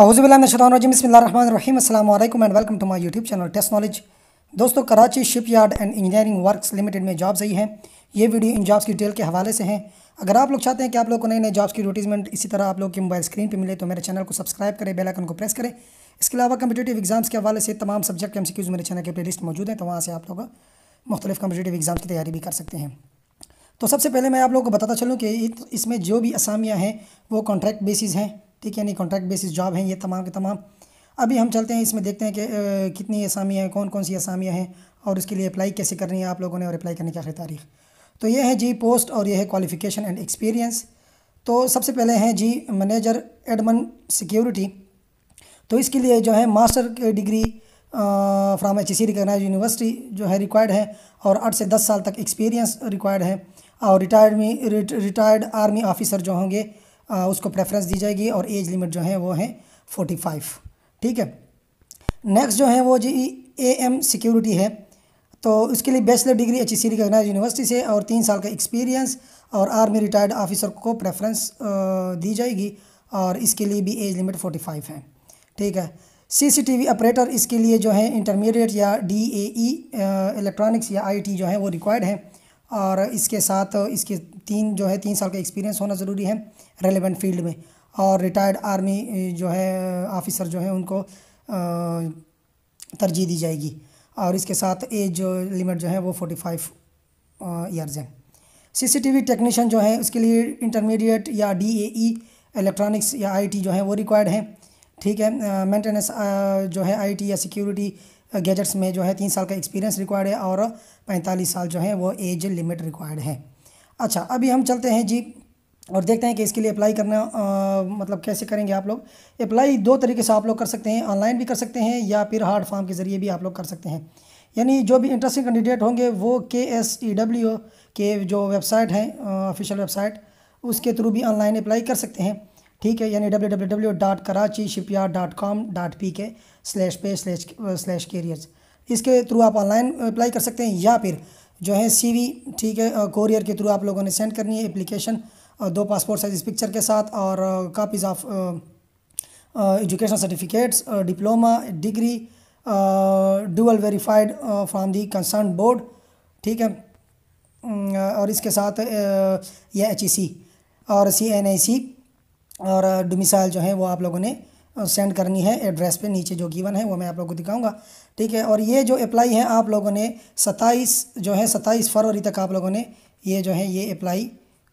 अज़बिल्लाशतरजीमसमीम and welcome to my YouTube channel test knowledge दोस्तों Karachi shipyard and engineering works limited में jobs सही हैं ये वीडियो इन जॉब्स की डिटेल के हवाले से हैं अगर आप लोग चाहते हैं कि आप लोग को नए नए जॉब्स की एडवर्टीजमेंट इसी तरह आप लोग की मोबाइल स्क्रीन पर मिले तो मेरे चैनल को सब्सक्राइब करें बेलाइकन को प्रेस करें इसके अलावा कम्पिटेटिव एग्जाम्स के हवाले से तमाम सब्जेक्ट के एम मेरे चैनल के प्ले लिस्ट मौजूद है तो वहाँ से आप लोग मुख्तलिफ कम्पिटेटिव एग्ज़ाम्स की तैयारी भी कर सकते हैं तो सबसे पहले मैं आप लोगों को बताता चलूँ कि इसमें जो भी असामियाँ हैं वो कॉन्ट्रैक्ट बेसिस हैं ठीक है यानी कॉन्ट्रैक्ट बेसिस जॉब हैं ये तमाम के तमाम अभी हम चलते हैं इसमें देखते हैं कि कितनी असामियाँ हैं कौन कौन सी असामियाँ हैं और उसके लिए अप्लाई कैसे करनी है आप लोगों ने और अप्लाई करने की आखिर तारीख तो ये है जी पोस्ट और ये है क्वालिफ़िकेशन एंड एक्सपीरियंस तो सबसे पहले हैं जी मैनेजर एडमन सिक्योरिटी तो इसके लिए जो है master degree from H C recognise university जो है रिक्वायर्ड है और आठ से दस साल तक एक्सपीरियंस रिक्वायर्ड है और रिटायर्ड में रिटायर्ड आर्मी ऑफिसर जो होंगे उसको प्रेफरेंस दी जाएगी और एज लिमिट जो है वो है फोर्टी फाइव ठीक है नेक्स्ट जो है वो जी ए एम सिक्योरिटी है तो उसके लिए bachelor degree H C recognise university से और तीन साल का एक्सपीरियंस और आर्मी रिटायर्ड ऑफिसर को प्रेफरेंस दी जाएगी और इसके लिए भी एज लिमिट फोर्टी फाइव है ठीक है सीसीटीवी ऑपरेटर इसके लिए जो है इंटरमीडिएट या डी ए ई इलेक्ट्रॉनिक्स या आई टी जो है वो रिक्वायर्ड है और इसके साथ इसके तीन जो है तीन साल का एक्सपीरियंस होना ज़रूरी है रेलिवेंट फील्ड में और रिटायर्ड आर्मी जो है ऑफिसर जो है उनको तरजीह दी जाएगी और इसके साथ एज लिमिट जो है वो फोर्टी फाइव ईयर्स है सीसीटीवी टेक्नीशियन जो है उसके लिए इंटरमीडिएट या डीएई इलेक्ट्रॉनिक्स e, या आईटी जो है वो रिक्वायर्ड हैं ठीक है मेंटेनेंस जो है आईटी या सिक्योरिटी गैजेट्स में जो है तीन साल का एक्सपीरियंस रिक्वायर्ड है और पैंतालीस साल जो है वो एज लिमिट रिक्वायर्ड है अच्छा अभी हम चलते हैं जी और देखते हैं कि इसके लिए अप्लाई करना आ, मतलब कैसे करेंगे आप लोग अप्लाई दो तरीके से आप लोग कर सकते हैं ऑनलाइन भी कर सकते हैं या फिर हार्ड फॉर्म के ज़रिए भी आप लोग कर सकते हैं यानी जो भी इंटरेस्टिंग कैंडिडेट होंगे वो के एस ई डब्ल्यू के जो वेबसाइट है ऑफिशियल वेबसाइट उसके थ्रू भी ऑनलाइन अप्लाई कर सकते हैं ठीक है यानी W W W dot Karachi shipyard dot com dot P K slash पे स्लेश स्लैश कैरियर्स इसके थ्रू आप ऑनलाइन अप्लाई कर सकते हैं या फिर जो है वी ठीक है कोरियर के थ्रू आप लोगों ने सेंड करनी है एप्लीकेशन दो पासपोर्ट साइज़ पिक्चर के साथ और copies of education certificates diploma degree dual verified from the concern board ठीक है और इसके साथ यह एच ई सी और सी एन आई सी और डोमिसाइल जो है वो आप लोगों ने सेंड करनी है एड्रेस पे नीचे जो गिवन है वो मैं आप लोगों को दिखाऊंगा ठीक है और ये जो अप्लाई है आप लोगों ने 27 जो है 27 फरवरी तक आप लोगों ने ये जो है ये अप्लाई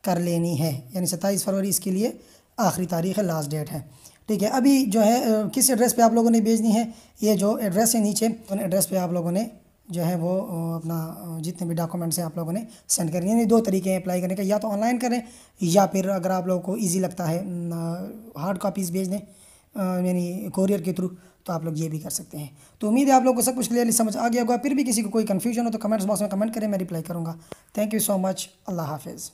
कर लेनी है यानी 27 फरवरी इसके लिए आखिरी तारीख है लास्ट डेट है ठीक है अभी जो है किस एड्रेस पे आप लोगों ने भेजनी है ये जो एड्रेस है नीचे उन एड्रेस पे आप लोगों ने जो है वो अपना जितने भी डॉक्यूमेंट्स हैं आप लोगों ने सेंड करें यानी दो तरीके हैं अप्लाई करने का या तो ऑनलाइन करें या फिर अगर आप लोगों को ईजी लगता है हार्ड कापीज़ भेज दें यानी कोरियर के थ्रू तो आप लोग ये भी कर सकते हैं तो उम्मीद है आप लोगों को सब कुछ क्लियरली समझ आ गया होगा फिर भी किसी को कोई कन्फ्यूजन हो तो कमेंट्स बॉक्स में कमेंट करें मैं रिप्लाई करूँगा थैंक यू सो मच अल्लाह हाफिज़